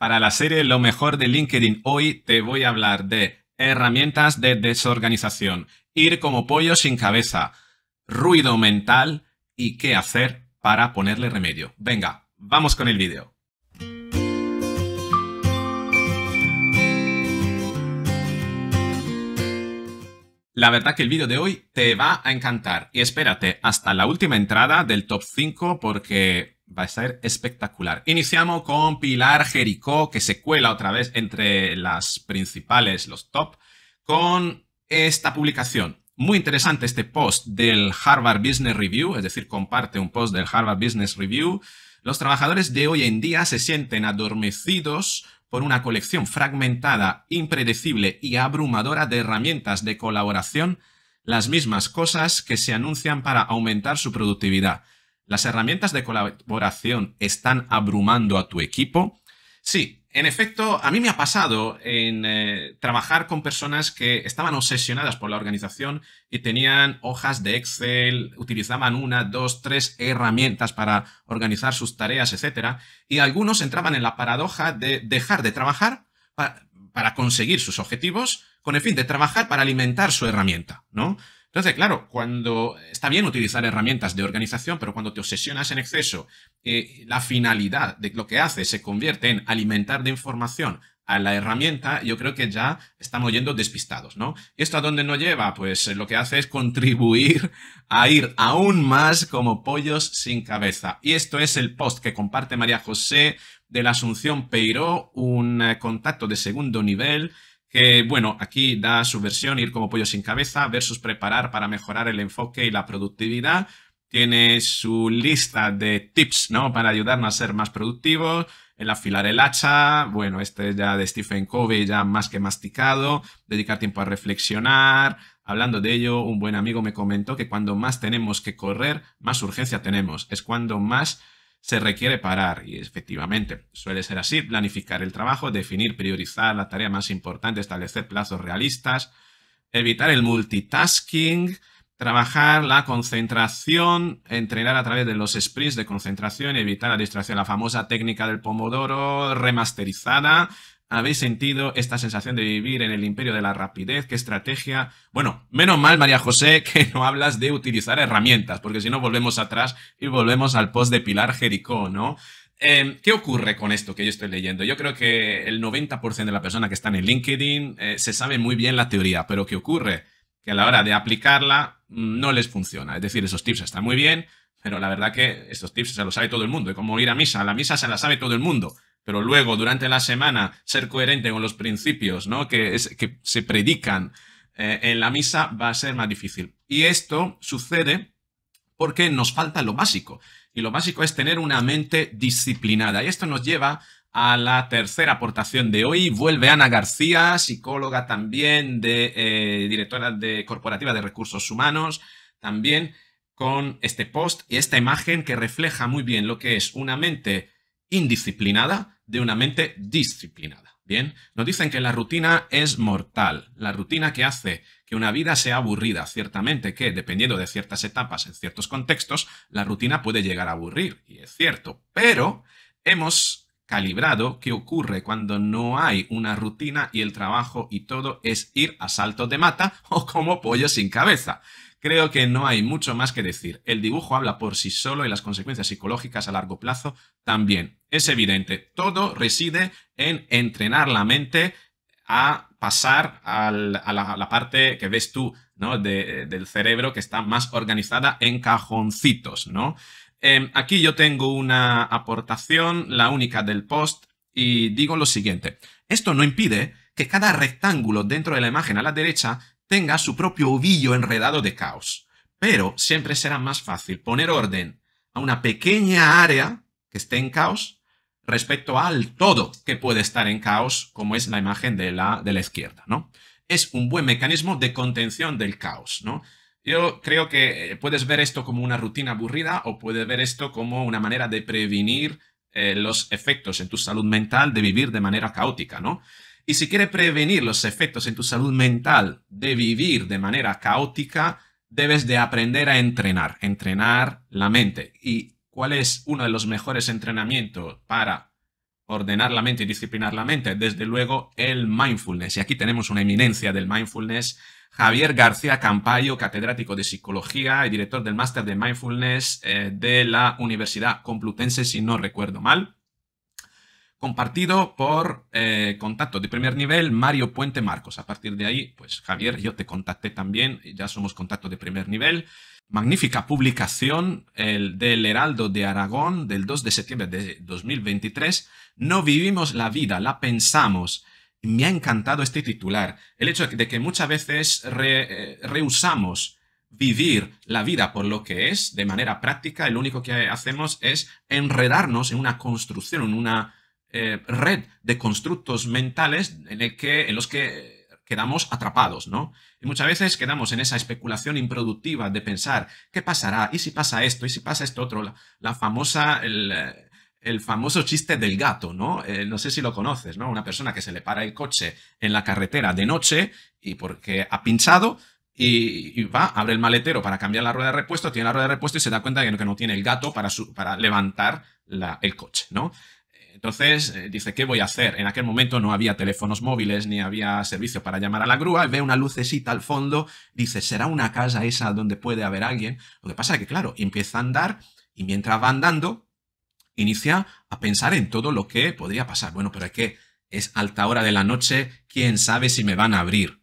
Para la serie Lo mejor de LinkedIn hoy te voy a hablar de herramientas de desorganización, ir como pollo sin cabeza, ruido mental y qué hacer para ponerle remedio. Venga, vamos con el vídeo. La verdad que el vídeo de hoy te va a encantar y espérate hasta la última entrada del top 5 porque va a ser espectacular. Iniciamos con Pilar Jericó, que se cuela otra vez entre las principales, los top, con esta publicación. Muy interesante este post del Harvard Business Review, es decir, comparte un post del Harvard Business Review. Los trabajadores de hoy en día se sienten adormecidos por una colección fragmentada, impredecible y abrumadora de herramientas de colaboración, las mismas cosas que se anuncian para aumentar su productividad. ¿Las herramientas de colaboración están abrumando a tu equipo? Sí, en efecto, a mí me ha pasado en eh, trabajar con personas que estaban obsesionadas por la organización y tenían hojas de Excel, utilizaban una, dos, tres herramientas para organizar sus tareas, etc. Y algunos entraban en la paradoja de dejar de trabajar para conseguir sus objetivos con el fin de trabajar para alimentar su herramienta, ¿no? Entonces, claro, cuando está bien utilizar herramientas de organización, pero cuando te obsesionas en exceso, eh, la finalidad de lo que hace se convierte en alimentar de información a la herramienta, yo creo que ya estamos yendo despistados, ¿no? ¿Esto a dónde nos lleva? Pues eh, lo que hace es contribuir a ir aún más como pollos sin cabeza. Y esto es el post que comparte María José de la Asunción Peiró, un eh, contacto de segundo nivel que bueno, aquí da su versión ir como pollo sin cabeza versus preparar para mejorar el enfoque y la productividad. Tiene su lista de tips, ¿no? Para ayudarnos a ser más productivos, el afilar el hacha, bueno, este ya de Stephen Covey ya más que masticado, dedicar tiempo a reflexionar. Hablando de ello, un buen amigo me comentó que cuando más tenemos que correr, más urgencia tenemos. Es cuando más se requiere parar y efectivamente suele ser así, planificar el trabajo, definir, priorizar la tarea más importante, establecer plazos realistas, evitar el multitasking, trabajar la concentración, entrenar a través de los sprints de concentración, evitar la distracción, la famosa técnica del pomodoro remasterizada, habéis sentido esta sensación de vivir en el imperio de la rapidez, qué estrategia. Bueno, menos mal, María José, que no hablas de utilizar herramientas, porque si no volvemos atrás y volvemos al post de Pilar Jericó, ¿no? Em, ¿Qué ocurre con esto que yo estoy leyendo? Yo creo que el 90% de la persona que está en LinkedIn eh, se sabe muy bien la teoría, pero ¿qué ocurre? Que a la hora de aplicarla mm, no les funciona. Es decir, esos tips están muy bien, pero la verdad que estos tips se los sabe todo el mundo. Es como ir a misa, la misa se la sabe todo el mundo pero luego durante la semana ser coherente con los principios que, se predican eh, en la misa va a ser más difícil. Y esto sucede porque nos falta lo básico. Y lo básico es tener una mente disciplinada. Y esto nos lleva a la tercera aportación de hoy. Vuelve Ana García, psicóloga también, de, eh, directora de Corporativa de Recursos Humanos, también con este post y esta imagen que refleja muy bien lo que es una mente indisciplinada de una mente disciplinada. Bien, nos dicen que la rutina es mortal, la rutina que hace que una vida sea aburrida. Ciertamente que, dependiendo de ciertas etapas, en ciertos contextos, la rutina puede llegar a aburrir, y es cierto, pero hemos calibrado qué ocurre cuando no hay una rutina y el trabajo y todo es ir a salto de mata o como pollo sin cabeza. Creo que no hay mucho más que decir. El dibujo habla por sí solo y las consecuencias psicológicas a largo plazo también. Es evidente, todo reside en entrenar la mente a pasar a, la, parte que ves tú, ¿no? De, del cerebro que está más organizada en cajoncitos, ¿no? Em, aquí yo tengo una aportación, la única del post, y digo lo siguiente. Esto no impide que cada rectángulo dentro de la imagen a la derecha tenga su propio ovillo enredado de caos. Pero siempre será más fácil poner orden a una pequeña área que esté en caos respecto al todo que puede estar en caos, como es la imagen de la, de la izquierda, ¿no? Es un buen mecanismo de contención del caos, ¿no? Yo creo que eh, puedes ver esto como una rutina aburrida o puedes ver esto como una manera de prevenir eh, los efectos en tu salud mental de vivir de manera caótica, ¿no? Y si quieres prevenir los efectos en tu salud mental de vivir de manera caótica, debes de aprender a entrenar, entrenar la mente. Y cuál es uno de los mejores entrenamientos para ordenar la mente y disciplinar la mente, desde luego el mindfulness. Y aquí tenemos una eminencia del mindfulness, Javier García Campayo, catedrático de psicología y director del máster de mindfulness eh, de la Universidad Complutense, si no recuerdo mal compartido por eh, contacto de primer nivel Mario Puente Marcos. A partir de ahí, pues Javier, yo te contacté también, ya somos contacto de primer nivel. Magnífica publicación el, del Heraldo de Aragón del 2 de septiembre de 2023. No vivimos la vida, la pensamos. Me ha encantado este titular. El hecho de que muchas veces eh, rehusamos vivir la vida por lo que es, de manera práctica, lo único que hacemos es enredarnos en una construcción, en una eh, red de constructos mentales en, el que, en los que quedamos atrapados, ¿no? Y muchas veces quedamos en esa especulación improductiva de pensar, ¿qué pasará? ¿Y si pasa esto? ¿Y si pasa esto otro? La, famosa, el, famoso chiste del gato, ¿no? Eh, no sé si lo conoces, ¿no? Una persona que se le para el coche en la carretera de noche y porque ha pinchado, y, va, abre el maletero para cambiar la rueda de repuesto, tiene la rueda de repuesto y se da cuenta de que no tiene el gato para, su, para levantar la, el coche, ¿no? Entonces eh, dice, ¿qué voy a hacer? En aquel momento no había teléfonos móviles ni había servicio para llamar a la grúa. Ve una lucecita al fondo, dice, ¿será una casa esa donde puede haber alguien? Lo que pasa es que, claro, empieza a andar y mientras va andando, inicia a pensar en todo lo que podría pasar. Bueno, pero es que es alta hora de la noche, quién sabe si me van a abrir.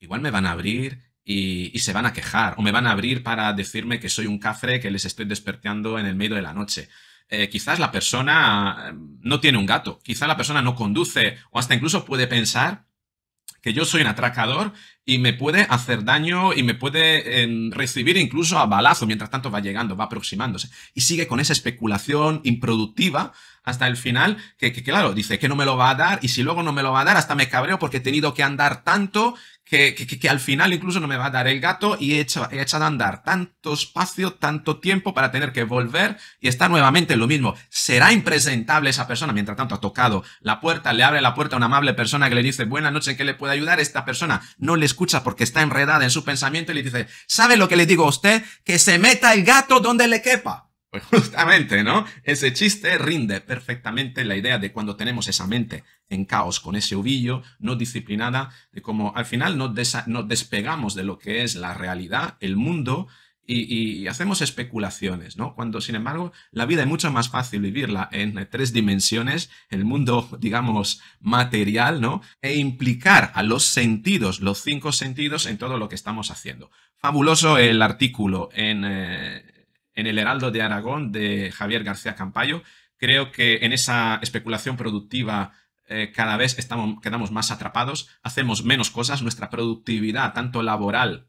Igual me van a abrir y, y, se van a quejar, o me van a abrir para decirme que soy un cafre que les estoy despertando en el medio de la noche. Eh, quizás la persona mm, no tiene un gato, quizás la persona no conduce o hasta incluso puede pensar que yo soy un atracador y me puede hacer daño y me puede em, recibir incluso a balazo mientras tanto va llegando, va aproximándose. Y sigue con esa especulación improductiva hasta el final, que, que, claro, dice que no me lo va a dar y si luego no me lo va a dar, hasta me cabreo porque he tenido que andar tanto que, que, que al final incluso no me va a dar el gato y he hecho, he echado andar tanto espacio, tanto tiempo para tener que volver y está nuevamente lo mismo. Será impresentable esa persona, mientras tanto ha tocado la puerta, le abre la puerta a una amable persona que le dice buenas noche, ¿en qué le puede ayudar? Esta persona no les escucha porque está enredada en su pensamiento y le dice, ¿sabe lo que le digo a usted? Que se meta el gato donde le quepa. Pues justamente, ¿no? Ese chiste rinde perfectamente la idea de cuando tenemos esa mente en caos, con ese ovillo no disciplinada, de cómo al final nos, nos despegamos de lo que es la realidad, el mundo, y, hacemos especulaciones, ¿no? Cuando, sin embargo, la vida es mucho más fácil vivirla en eh, tres dimensiones, el mundo, digamos, material, ¿no? E implicar a los sentidos, los cinco sentidos, en todo lo que estamos haciendo. Fabuloso el artículo en, eh, El Heraldo de Aragón de Javier García Campayo. Creo que en esa especulación productiva eh, cada vez estamos, quedamos más atrapados, hacemos menos cosas, nuestra productividad, tanto laboral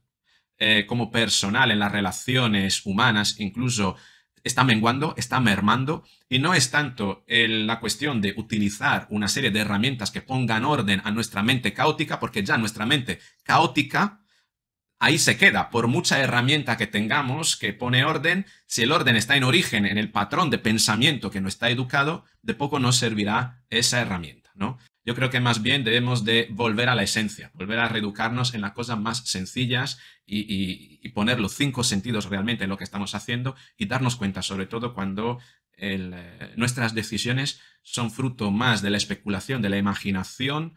eh, como personal en las relaciones humanas incluso está menguando, está mermando, y no es tanto la cuestión de utilizar una serie de herramientas que pongan orden a nuestra mente caótica, porque ya nuestra mente caótica ahí se queda. Por mucha herramienta que tengamos que pone orden, si el orden está en origen, en el patrón de pensamiento que no está educado, de poco nos servirá esa herramienta, ¿no? Yo creo que más bien debemos de volver a la esencia, volver a reeducarnos en las cosas más sencillas y, poner los cinco sentidos realmente en lo que estamos haciendo y darnos cuenta, sobre todo cuando eh, nuestras decisiones son fruto más de la especulación, de la imaginación,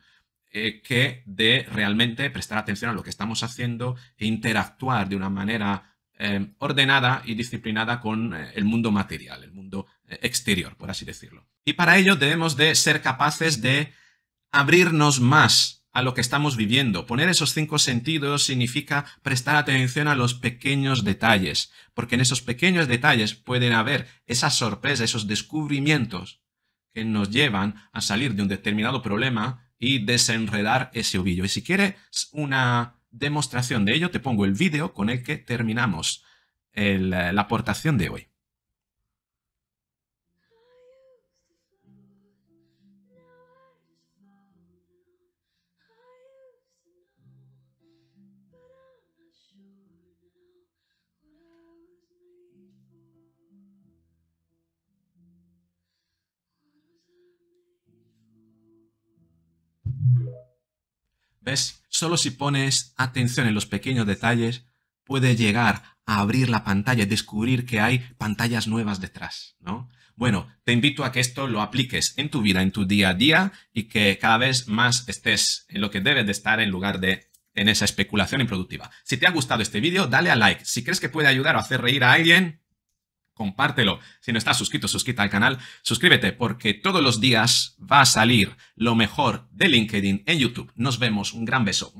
eh, que de realmente prestar atención a lo que estamos haciendo e interactuar de una manera em, ordenada y disciplinada con eh, el mundo material, el mundo exterior, por así decirlo. Y para ello debemos de ser capaces de abrirnos más a lo que estamos viviendo. Poner esos cinco sentidos significa prestar atención a los pequeños detalles, porque en esos pequeños detalles pueden haber esas sorpresas, esos descubrimientos que nos llevan a salir de un determinado problema y desenredar ese ovillo. Y si quieres una demostración de ello, te pongo el vídeo con el que terminamos la aportación de hoy. ¿Ves? Solo si pones atención en los pequeños detalles, puede llegar a abrir la pantalla y descubrir que hay pantallas nuevas detrás, ¿no? Bueno, te invito a que esto lo apliques en tu vida, en tu día a día y que cada vez más estés en lo que debes de estar en lugar de en esa especulación improductiva. Si te ha gustado este vídeo, dale a like. Si crees que puede ayudar o hacer reír a alguien, compártelo. Si no estás suscrito, suscríbete al canal, suscríbete porque todos los días va a salir lo mejor de LinkedIn en YouTube. Nos vemos, un gran beso.